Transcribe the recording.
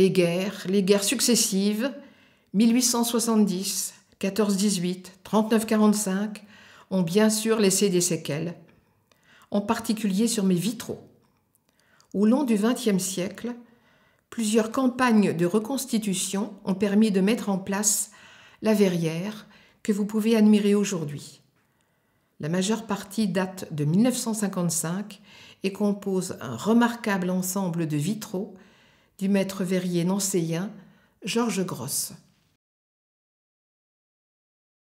les guerres, les guerres successives, 1870, 14-18, 39-45, ont bien sûr laissé des séquelles, en particulier sur mes vitraux. Au long du XXe siècle, plusieurs campagnes de reconstitution ont permis de mettre en place la verrière que vous pouvez admirer aujourd'hui. La majeure partie date de 1955 et compose un remarquable ensemble de vitraux du maître verrier nancéien Georges Grosse.